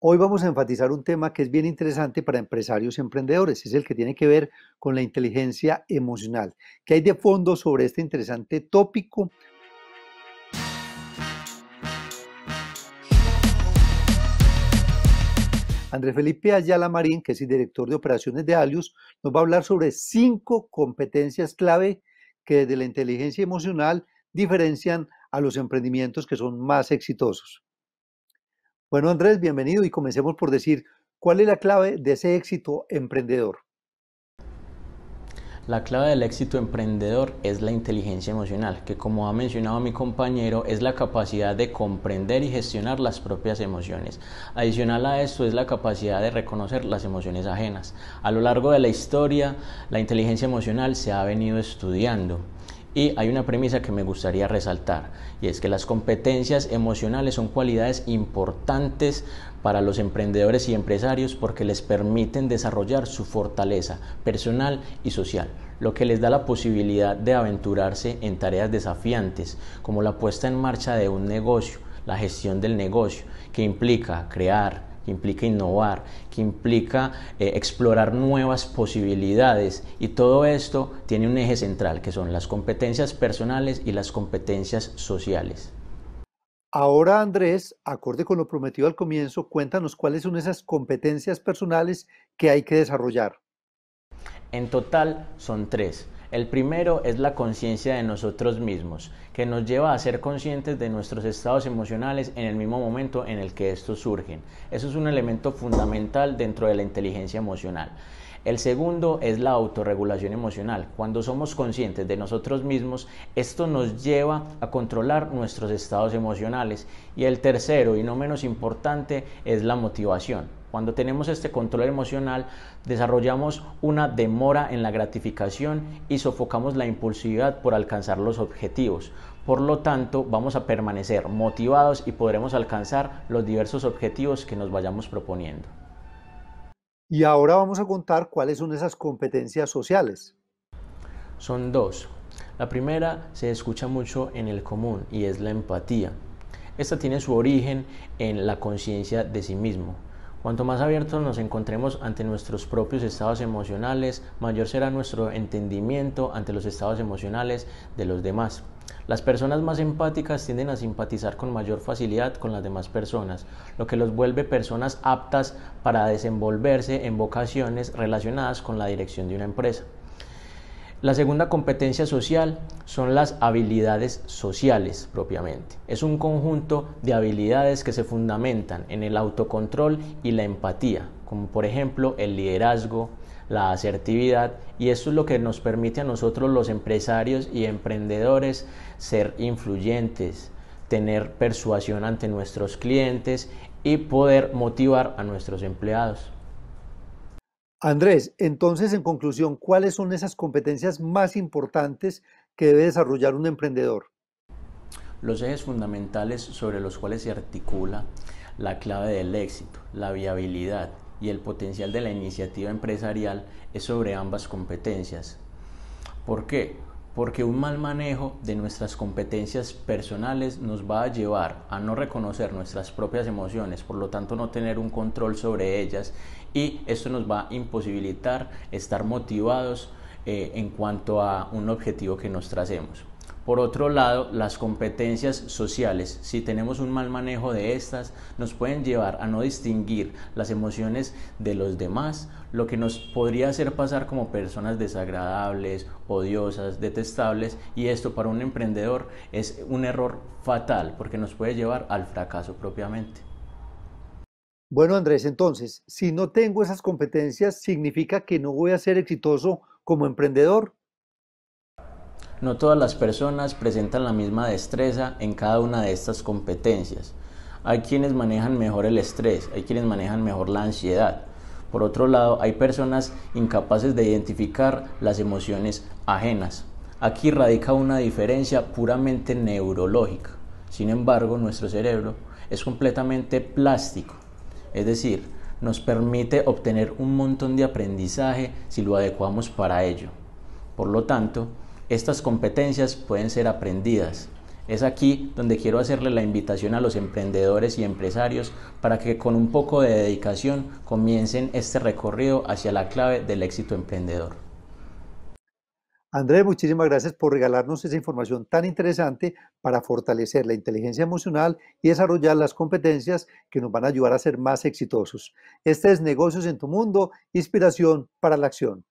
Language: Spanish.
Hoy vamos a enfatizar un tema que es bien interesante para empresarios y emprendedores, es el que tiene que ver con la inteligencia emocional. ¿Qué hay de fondo sobre este interesante tópico? Andrés Felipe Ayala Marín, que es el director de operaciones de Alius, nos va a hablar sobre cinco competencias clave que desde la inteligencia emocional diferencian a los emprendimientos que son más exitosos. Bueno, Andrés, bienvenido y comencemos por decir, ¿cuál es la clave de ese éxito emprendedor? La clave del éxito emprendedor es la inteligencia emocional, que como ha mencionado mi compañero, es la capacidad de comprender y gestionar las propias emociones. Adicional a esto es la capacidad de reconocer las emociones ajenas. A lo largo de la historia, la inteligencia emocional se ha venido estudiando y hay una premisa que me gustaría resaltar, y es que las competencias emocionales son cualidades importantes para los emprendedores y empresarios porque les permiten desarrollar su fortaleza personal y social, lo que les da la posibilidad de aventurarse en tareas desafiantes, como la puesta en marcha de un negocio, la gestión del negocio, que implica crear, que implica innovar, que implica eh, explorar nuevas posibilidades. Y todo esto tiene un eje central, que son las competencias personales y las competencias sociales. Ahora, Andrés, acorde con lo prometido al comienzo, cuéntanos cuáles son esas competencias personales que hay que desarrollar. En total son tres. El primero es la conciencia de nosotros mismos, que nos lleva a ser conscientes de nuestros estados emocionales en el mismo momento en el que estos surgen. Eso es un elemento fundamental dentro de la inteligencia emocional. El segundo es la autorregulación emocional. Cuando somos conscientes de nosotros mismos, esto nos lleva a controlar nuestros estados emocionales. Y el tercero, y no menos importante, es la motivación. Cuando tenemos este control emocional, desarrollamos una demora en la gratificación y sofocamos la impulsividad por alcanzar los objetivos. Por lo tanto, vamos a permanecer motivados y podremos alcanzar los diversos objetivos que nos vayamos proponiendo. Y ahora vamos a contar cuáles son esas competencias sociales. Son dos. La primera se escucha mucho en el común y es la empatía. Esta tiene su origen en la conciencia de sí mismo, Cuanto más abiertos nos encontremos ante nuestros propios estados emocionales, mayor será nuestro entendimiento ante los estados emocionales de los demás. Las personas más empáticas tienden a simpatizar con mayor facilidad con las demás personas, lo que los vuelve personas aptas para desenvolverse en vocaciones relacionadas con la dirección de una empresa. La segunda competencia social son las habilidades sociales propiamente. Es un conjunto de habilidades que se fundamentan en el autocontrol y la empatía, como por ejemplo el liderazgo, la asertividad y esto es lo que nos permite a nosotros los empresarios y emprendedores ser influyentes, tener persuasión ante nuestros clientes y poder motivar a nuestros empleados. Andrés, entonces en conclusión, ¿cuáles son esas competencias más importantes que debe desarrollar un emprendedor? Los ejes fundamentales sobre los cuales se articula la clave del éxito, la viabilidad y el potencial de la iniciativa empresarial es sobre ambas competencias. ¿Por qué? porque un mal manejo de nuestras competencias personales nos va a llevar a no reconocer nuestras propias emociones, por lo tanto no tener un control sobre ellas y esto nos va a imposibilitar estar motivados eh, en cuanto a un objetivo que nos tracemos. Por otro lado, las competencias sociales, si tenemos un mal manejo de estas, nos pueden llevar a no distinguir las emociones de los demás, lo que nos podría hacer pasar como personas desagradables, odiosas, detestables, y esto para un emprendedor es un error fatal porque nos puede llevar al fracaso propiamente. Bueno, Andrés, entonces, si no tengo esas competencias, ¿significa que no voy a ser exitoso como emprendedor? No todas las personas presentan la misma destreza en cada una de estas competencias. Hay quienes manejan mejor el estrés, hay quienes manejan mejor la ansiedad. Por otro lado, hay personas incapaces de identificar las emociones ajenas. Aquí radica una diferencia puramente neurológica. Sin embargo, nuestro cerebro es completamente plástico, es decir, nos permite obtener un montón de aprendizaje si lo adecuamos para ello. Por lo tanto, estas competencias pueden ser aprendidas. Es aquí donde quiero hacerle la invitación a los emprendedores y empresarios para que con un poco de dedicación comiencen este recorrido hacia la clave del éxito emprendedor. Andrés, muchísimas gracias por regalarnos esa información tan interesante para fortalecer la inteligencia emocional y desarrollar las competencias que nos van a ayudar a ser más exitosos. Este es Negocios en tu Mundo, inspiración para la acción.